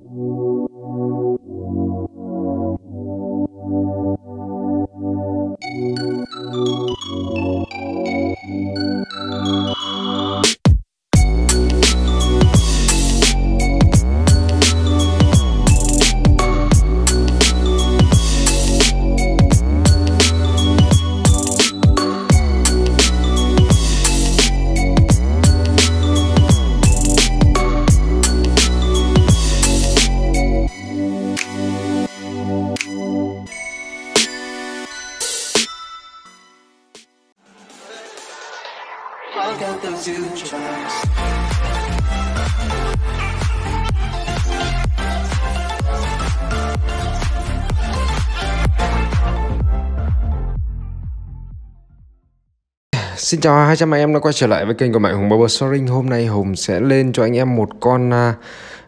you Xin chào 200 anh em đã quay trở lại với kênh của Mạnh Hùng barber Barbershoring Hôm nay Hùng sẽ lên cho anh em một con à,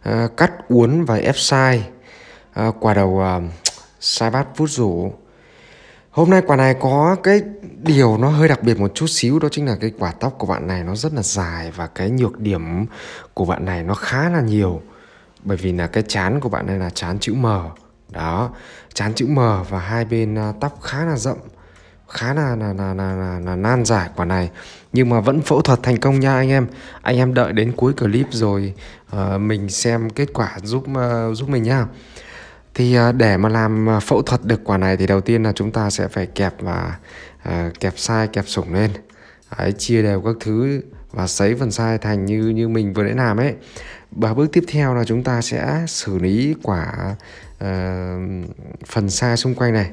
à, cắt uốn và ép sai à, Quả đầu à, sai bát vút rủ Hôm nay quả này có cái điều nó hơi đặc biệt một chút xíu Đó chính là cái quả tóc của bạn này nó rất là dài Và cái nhược điểm của bạn này nó khá là nhiều Bởi vì là cái chán của bạn này là chán chữ M Đó, chán chữ M và hai bên à, tóc khá là rộng khá là là, là là là là nan giải quả này nhưng mà vẫn phẫu thuật thành công nha anh em anh em đợi đến cuối clip rồi uh, mình xem kết quả giúp uh, giúp mình nhá thì uh, để mà làm phẫu thuật được quả này thì đầu tiên là chúng ta sẽ phải kẹp và uh, kẹp sai kẹp sủng lên Đấy, chia đều các thứ và sấy phần sai thành như như mình vừa nãy làm ấy và bước tiếp theo là chúng ta sẽ xử lý quả uh, phần sai xung quanh này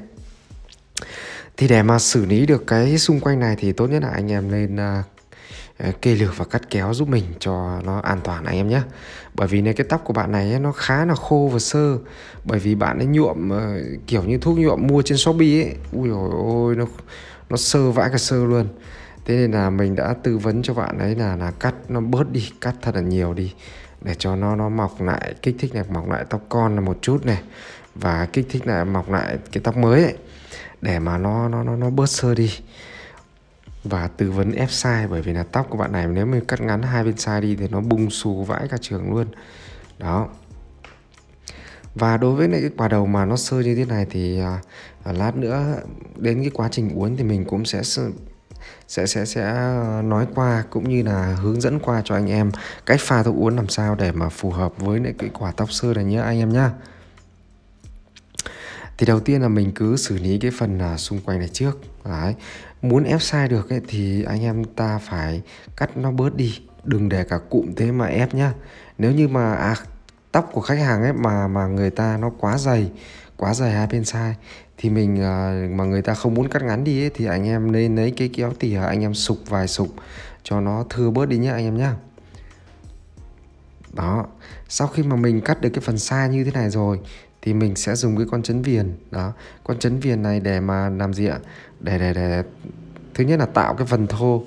thì để mà xử lý được cái xung quanh này thì tốt nhất là anh em lên uh, à, à, kê lược và cắt kéo giúp mình cho nó an toàn anh em nhé bởi vì này cái tóc của bạn này ấy, nó khá là khô và sơ bởi vì bạn ấy nhuộm uh, kiểu như thuốc nhuộm mua trên shopee ấy ui ôi ôi nó nó sơ vãi cả sơ luôn thế nên là mình đã tư vấn cho bạn ấy là là cắt nó bớt đi cắt thật là nhiều đi để cho nó nó mọc lại kích thích này mọc lại tóc con một chút này và kích thích lại mọc lại cái tóc mới ấy để mà nó nó nó nó bớt sơ đi và tư vấn ép sai bởi vì là tóc của bạn này nếu mình cắt ngắn hai bên sai đi thì nó bung xù vãi cả trường luôn đó và đối với lại cái quả đầu mà nó sơ như thế này thì à, à lát nữa đến cái quá trình uốn thì mình cũng sẽ sẽ sẽ sẽ à, nói qua cũng như là hướng dẫn qua cho anh em cách pha tóc uốn làm sao để mà phù hợp với lại cái quả tóc sơ này nhé anh em nhá thì đầu tiên là mình cứ xử lý cái phần là xung quanh này trước Đấy. muốn ép sai được ấy, thì anh em ta phải cắt nó bớt đi đừng để cả cụm thế mà ép nhá nếu như mà à, tóc của khách hàng ấy mà mà người ta nó quá dày quá dày hai bên sai thì mình à, mà người ta không muốn cắt ngắn đi ấy, thì anh em nên lấy cái kéo tỉa anh em sụp vài sụp cho nó thưa bớt đi nhá anh em nhá. đó sau khi mà mình cắt được cái phần sai như thế này rồi thì mình sẽ dùng cái con chấn viền đó con chấn viền này để mà làm gì ạ để để để thứ nhất là tạo cái phần thô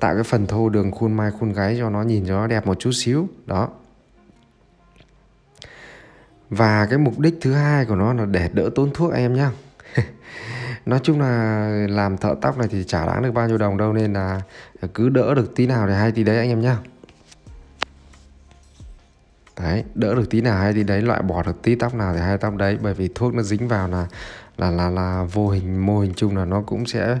tạo cái phần thô đường khuôn mai khuôn gáy cho nó nhìn cho nó đẹp một chút xíu đó và cái mục đích thứ hai của nó là để đỡ tốn thuốc em nhá nói chung là làm thợ tóc này thì chả đáng được bao nhiêu đồng đâu nên là cứ đỡ được tí nào thì hay tí đấy anh em nhá đấy đỡ được tí nào hay tí đấy loại bỏ được tí tóc nào thì hai tóc đấy bởi vì thuốc nó dính vào là là là là vô hình mô hình chung là nó cũng sẽ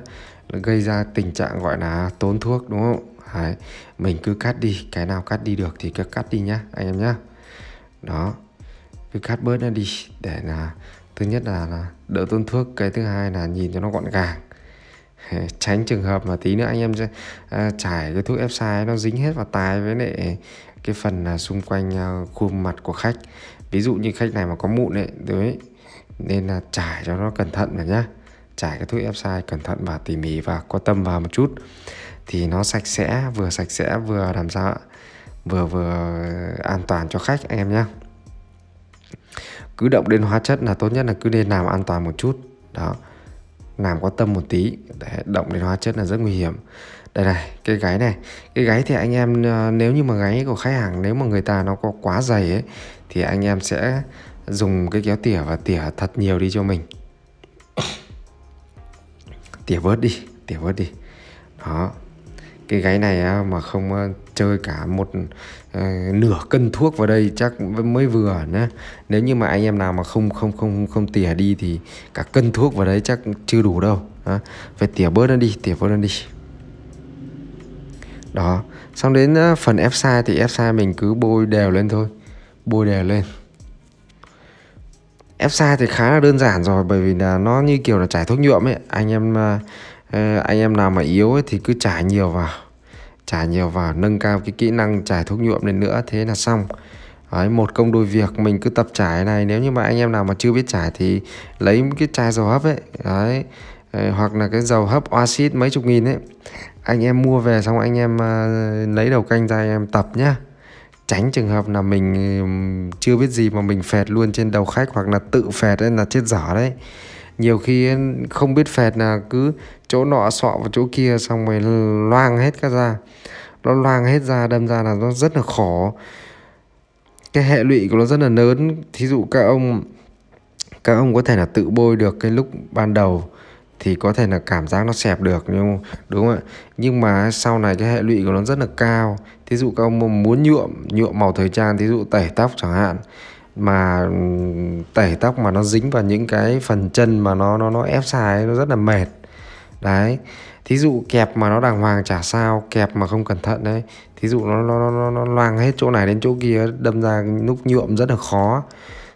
gây ra tình trạng gọi là tốn thuốc đúng không đấy mình cứ cắt đi cái nào cắt đi được thì cứ cắt đi nhá anh em nhá đó cứ cắt bớt nó đi để là thứ nhất là, là đỡ tốn thuốc cái thứ hai là nhìn cho nó gọn gàng tránh trường hợp mà tí nữa anh em sẽ à, trải cái thuốc ép sai nó dính hết vào tai với lại cái phần là xung quanh à, khuôn mặt của khách ví dụ như khách này mà có mụn ấy đấy nên là trải cho nó cẩn thận vào nhá trải cái thuốc ép sai cẩn thận và tỉ mỉ và quan tâm vào một chút thì nó sạch sẽ vừa sạch sẽ vừa làm sao ạ vừa vừa an toàn cho khách anh em nhé cứ động đến hóa chất là tốt nhất là cứ nên làm an toàn một chút đó làm có tâm một tí để động đến hóa chất là rất nguy hiểm đây này cái gáy này cái gáy thì anh em ờ, nếu như mà gáy của khách hàng nếu mà người ta nó có quá dày ấy thì anh em sẽ dùng cái kéo tỉa và tỉa thật nhiều đi cho mình tỉa vớt đi tỉa vớt đi đó cái gáy này mà không ờ, chơi cả một uh, nửa cân thuốc vào đây chắc mới vừa nữa. nếu như mà anh em nào mà không không không không tỉa đi thì cả cân thuốc vào đấy chắc chưa đủ đâu đó. phải tỉa bớt nó đi tỉa bớt nó đi đó xong đến ờ, phần ép sai thì ép sai mình cứ bôi đều lên thôi bôi đều lên ép sai thì khá là đơn giản rồi bởi vì là nó như kiểu là trải thuốc nhuộm ấy anh em ờ, ờ, anh em nào mà yếu ấy thì cứ trải nhiều vào trải nhiều vào nâng cao cái kỹ năng trải thuốc nhuộm lên nữa thế là xong Đấy, một công đôi việc mình cứ tập trải này nếu như mà anh em nào mà chưa biết trải thì lấy cái chai dầu hấp ấy đấy hoặc là cái dầu hấp oxit mấy chục nghìn ấy anh em mua về xong anh em ờ, lấy đầu canh ra anh em tập nhá tránh trường hợp là mình chưa biết gì mà mình phẹt luôn trên đầu khách hoặc là tự phẹt nên là chết dở đấy nhiều khi không biết phẹt là cứ chỗ nọ sọ vào chỗ kia xong rồi loang hết các ra nó loang hết ra đâm ra là nó rất là khó cái hệ lụy của nó rất là lớn thí dụ các ông các ông có thể là tự bôi được cái lúc ban đầu thì có thể là cảm giác nó xẹp được nhưng đúng không ạ nhưng mà sau này cái hệ lụy của nó rất là cao thí dụ các ông muốn nhuộm nhuộm màu thời trang thí dụ tẩy tóc chẳng hạn mà tẩy tóc mà nó dính vào những cái phần chân mà nó nó nó ép xài nó rất là mệt đấy thí dụ kẹp mà nó đàng hoàng chả sao kẹp mà không cẩn thận đấy thí dụ nó nó nó nó loang hết chỗ này đến chỗ kia đâm ra lúc nhuộm rất là khó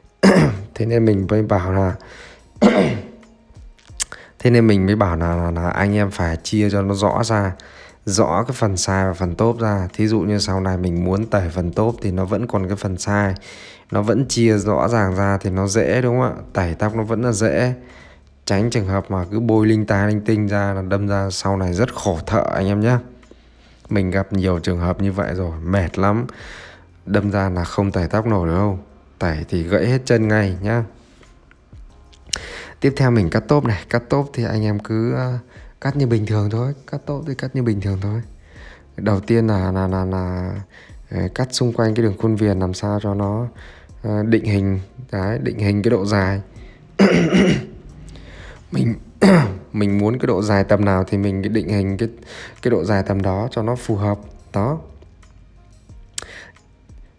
thế nên mình phải bảo là thế nên mình mới bảo là, là, là anh em phải chia cho nó rõ ra rõ cái phần sai và phần tốt ra thí dụ như sau này mình muốn tẩy phần tốt thì nó vẫn còn cái phần sai nó vẫn chia rõ ràng ra thì nó dễ đúng không ạ tẩy tóc nó vẫn là dễ tránh trường hợp mà cứ bôi linh tai linh tinh ra là đâm ra sau này rất khổ thợ anh em nhé mình gặp nhiều trường hợp như vậy rồi mệt lắm đâm ra là không tẩy tóc nổi đâu tẩy thì gãy hết chân ngay nhá tiếp theo mình cắt tốp này cắt tốp thì anh em cứ ờ, cắt như bình thường thôi cắt tốp thì cắt như bình thường thôi đầu tiên là là là là ờ, cắt xung quanh cái đường khuôn viền làm sao cho nó ờ, định hình đấy định hình cái độ dài mình mình muốn cái độ dài tầm nào thì mình định hình cái cái độ dài tầm đó cho nó phù hợp đó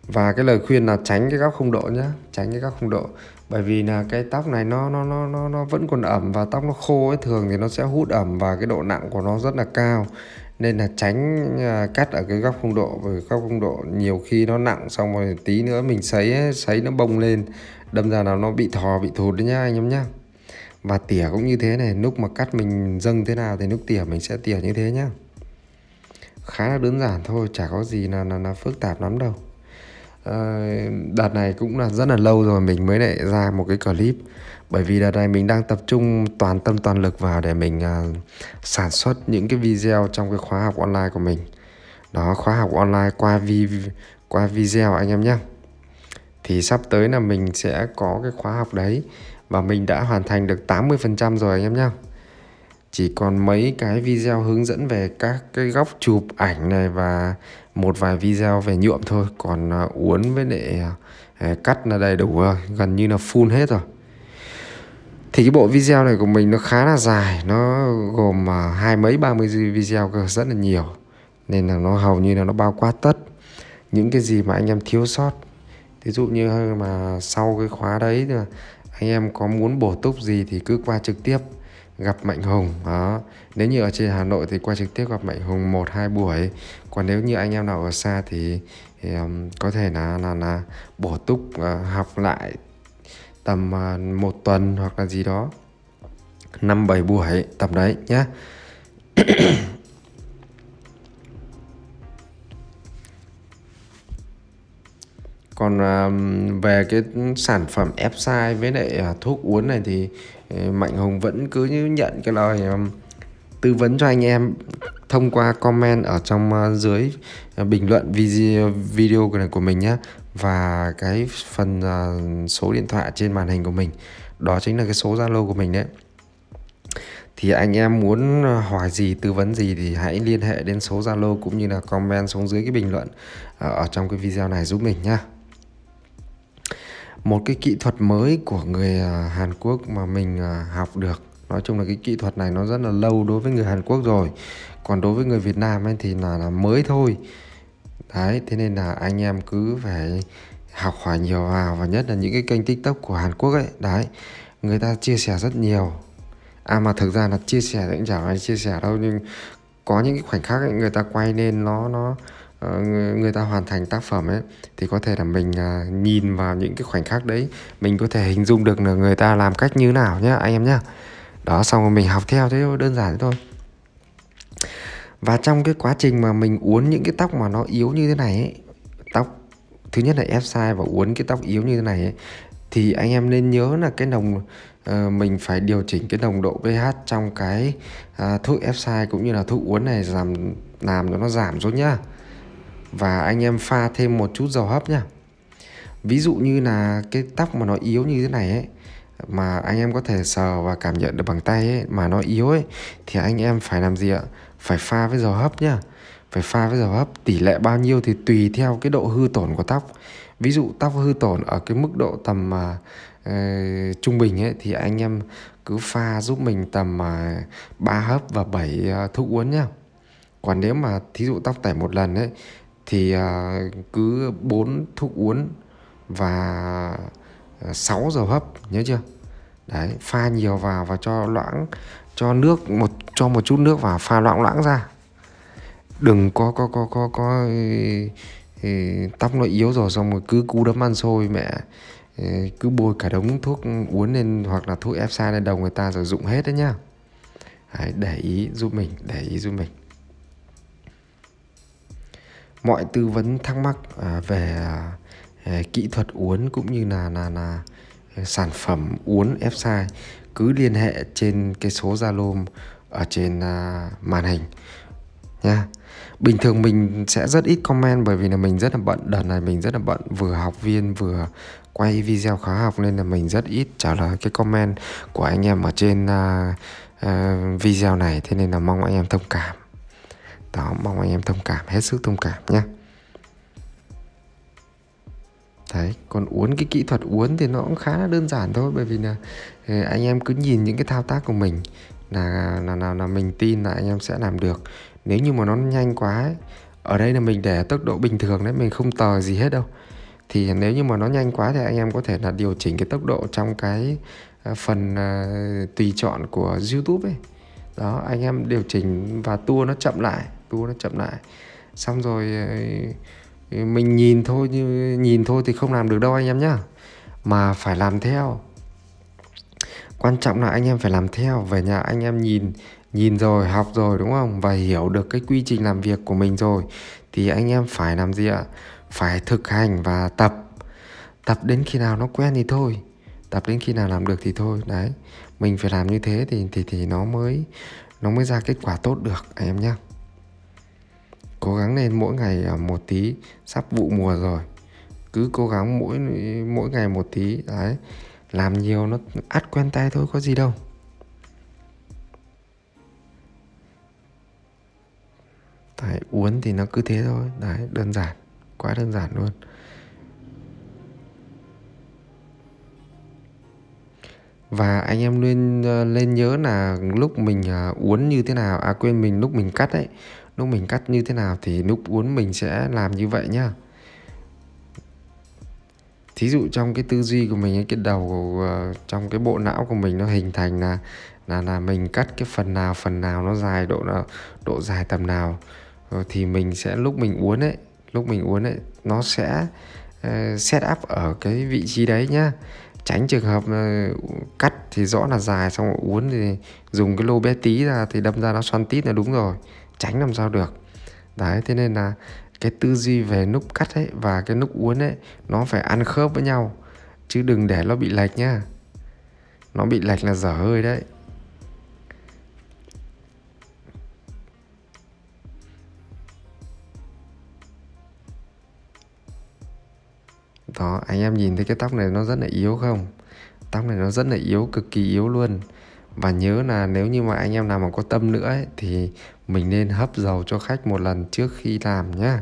và cái lời khuyên là tránh cái góc không độ nhá tránh cái góc không độ bởi vì là cái tóc này nó nó nó nó nó vẫn còn ẩm và tóc nó khô ấy thường thì nó sẽ hút ẩm và cái độ nặng của nó rất là cao nên là tránh à, cắt ở cái góc không độ bởi góc không độ nhiều khi nó nặng xong rồi tí nữa mình sấy ấy, sấy nó bông lên đâm ra là nó bị thò bị thụt đấy nhá anh em nhá và tỉa cũng như thế này lúc mà cắt mình dâng thế nào thì lúc tỉa mình sẽ tỉa như thế nhá khá là đơn giản thôi chả có gì là là, là phức tạp lắm đâu Ờ, đợt này cũng là rất là lâu rồi mình mới lại ra một cái clip bởi vì đợt này mình đang tập trung toàn tâm toàn lực vào để mình uh, sản xuất những cái video trong cái khóa học online của mình đó khóa học online qua vi qua video anh em nhé thì sắp tới là mình sẽ có cái khóa học đấy và mình đã hoàn thành được 80% rồi anh em nhé chỉ còn mấy cái video hướng dẫn về các cái góc chụp ảnh này và một vài video về nhuộm thôi còn à, uốn với lại à, à, cắt là đầy đủ rồi gần như là full hết rồi thì cái bộ video này của mình nó khá là dài nó gồm hai mấy ba mươi video rất là nhiều nên là nó hầu như là nó bao quát tất những cái gì mà anh em thiếu sót ví dụ như mà sau cái khóa đấy anh em có muốn bổ túc gì thì cứ qua trực tiếp gặp Mạnh Hùng đó nếu như ở trên Hà Nội thì qua trực tiếp gặp Mạnh Hùng một hai buổi còn nếu như anh em nào ở xa thì, thì um, có thể là là là bổ túc uh, học lại tầm uh, một tuần hoặc là gì đó năm bảy buổi tập đấy nhé còn về cái sản phẩm ép sai với lại à, thuốc uống này thì ờ, mạnh hùng vẫn cứ như nhận cái lời tư vấn cho anh em thông qua comment ở trong ờ, dưới ờ, bình luận video video này của mình nhé và cái phần số điện thoại trên màn hình của mình đó chính là cái số zalo của mình đấy thì anh em muốn hỏi gì tư vấn gì thì hãy liên hệ đến số zalo cũng như là comment xuống dưới cái bình luận ở trong cái video này giúp mình nhá một cái kỹ thuật mới của người à, Hàn Quốc mà mình à, học được nói chung là cái kỹ thuật này nó rất là lâu đối với người Hàn Quốc rồi còn đối với người Việt Nam ấy thì là, là mới thôi đấy thế nên là anh em cứ phải học hỏi nhiều vào và nhất là những cái kênh tiktok của Hàn Quốc ấy đấy người ta chia sẻ rất nhiều à mà thực ra là chia sẻ thì cũng chẳng ai chia sẻ đâu nhưng có những cái khoảnh khắc ấy, người ta quay lên nó nó Ờ, người ta hoàn thành tác phẩm ấy thì có thể là mình à, nhìn vào những cái khoảnh khắc đấy mình có thể hình dung được là người ta làm cách như nào nhá anh em nhá đó xong rồi mình học theo thế thôi đơn giản thế thôi và trong cái quá trình mà mình uốn những cái tóc mà nó yếu như thế này ấy, tóc thứ nhất là ép sai và uốn cái tóc yếu như thế này ấy, thì anh em nên nhớ là cái nồng uh, mình phải điều chỉnh cái nồng độ pH trong cái uh, thuốc ép sai cũng như là thuốc uốn này làm làm cho nó giảm xuống nhá và anh em pha thêm một chút dầu hấp nha ví dụ như là cái tóc mà nó yếu như thế này ấy mà anh em có thể sờ và cảm nhận được bằng tay ấy mà nó yếu ấy thì anh em phải làm gì ạ phải pha với dầu hấp nhá phải pha với dầu hấp tỷ lệ bao nhiêu thì tùy theo cái độ hư tổn của tóc ví dụ tóc hư tổn ở cái mức độ tầm uh, trung bình ấy thì anh em cứ pha giúp mình tầm uh, à, 3 hấp và 7 uh, à, thuốc uống nhá còn nếu mà thí dụ tóc tẩy một lần ấy thì à, cứ 4 thuốc uống và 6 à, dầu hấp nhớ chưa đấy pha nhiều vào và cho loãng cho nước một cho một chút nước vào pha loãng loãng ra đừng có có có có có thì tóc nó yếu rồi xong rồi cứ cú đấm ăn xôi mẹ cứ bôi cả đống thuốc uống lên hoặc là thuốc ép sai lên đầu người ta rồi dụng hết đấy nhá đấy, để ý giúp mình để ý giúp mình mọi tư vấn thắc mắc à, về à, à, kỹ thuật uốn cũng như là là là sản phẩm uốn ép sai cứ liên hệ trên cái số Zalo ở trên màn hình nha. Bình thường mình sẽ rất ít comment bởi vì là mình rất là bận, đợt này mình rất là bận vừa học viên vừa quay video khóa học nên là mình rất ít trả lời cái comment của anh em ở trên uh, uh, video này thế nên là mong anh em thông cảm đó mong anh em thông cảm hết sức thông cảm nhé Đấy, còn uốn cái kỹ thuật uốn thì nó cũng khá là đơn giản thôi bởi vì là ờ, anh em cứ nhìn những cái thao tác của mình là là là, là mình tin là anh em sẽ làm được. Nếu như mà nó nhanh quá ấy, ở đây là mình để tốc độ bình thường đấy, mình không tờ gì hết đâu. Thì nếu như mà nó nhanh quá thì anh em có thể là điều chỉnh cái tốc độ trong cái ờ, phần ờ, tùy chọn của YouTube ấy. Đó, anh em điều chỉnh và tua nó chậm lại pu nó chậm lại xong rồi ờ, mình nhìn thôi như nhìn thôi thì không làm được đâu anh em nhá mà phải làm theo quan trọng là anh em phải làm theo về nhà anh em nhìn nhìn rồi học rồi đúng không và hiểu được cái quy trình làm việc của mình rồi thì anh em phải làm gì ạ phải thực hành và tập tập đến khi nào nó quen thì thôi tập đến khi nào làm được thì thôi đấy mình phải làm như thế thì thì thì nó mới nó mới ra kết quả tốt được anh em nhé cố gắng lên mỗi ngày à, một tí sắp vụ mùa rồi cứ cố gắng mỗi mỗi ngày một tí đấy làm nhiều nó ắt quen tay thôi có gì đâu Đấy, uốn thì nó cứ thế thôi Đấy, đơn giản Quá đơn giản luôn và anh em nên ờ, lên nhớ là lúc mình ờ, uốn như thế nào à quên mình lúc mình cắt ấy lúc mình cắt như thế nào thì lúc uốn mình sẽ làm như vậy nhá thí dụ trong cái tư duy của mình cái đầu của, ờ, trong cái bộ não của mình nó hình thành là là là mình cắt cái phần nào phần nào nó dài độ nào, độ dài tầm nào thì mình sẽ lúc mình uốn ấy lúc mình uốn ấy nó sẽ uh, set up ở cái vị trí đấy nhá tránh trường hợp ờ, cắt thì rõ là dài xong rồi uốn thì dùng cái lô bé tí ra thì đâm ra nó xoăn tít là đúng rồi tránh làm sao được đấy thế nên là cái tư duy về nút cắt ấy và cái nút uốn ấy nó phải ăn khớp với nhau chứ đừng để nó bị lệch nhá nó bị lệch là dở hơi đấy đó anh em nhìn thấy cái tóc này nó rất là yếu không tóc này nó rất là yếu cực kỳ yếu luôn và nhớ là nếu như mà anh em nào mà có tâm nữa ấy, thì mình nên hấp dầu cho khách một lần trước khi làm nhá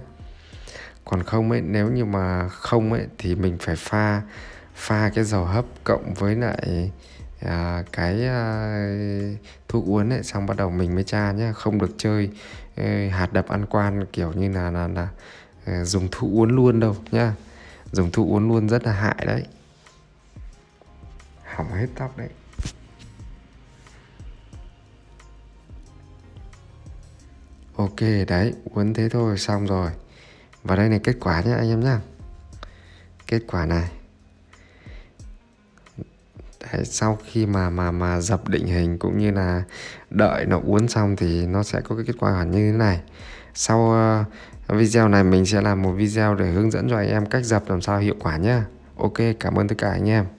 còn không ấy nếu như mà không ấy thì mình phải pha pha cái dầu hấp cộng với lại à, cái à, thuốc uống ấy xong bắt đầu mình mới tra nhá không được chơi hạt đập ăn quan kiểu như là là là à, dùng thuốc uống luôn đâu nhá dùng thụ uốn luôn rất là hại đấy Hỏng hết tóc đấy Ok đấy uốn thế thôi xong rồi Và đây này kết quả nhé anh em nhá Kết quả này Đấy, sau khi mà mà mà dập định hình cũng như là đợi nó uốn xong thì nó sẽ có cái kết quả như thế này sau ờ, Video này mình sẽ làm một video để hướng dẫn cho anh em cách dập làm sao hiệu quả nhé. Ok, cảm ơn tất cả anh em.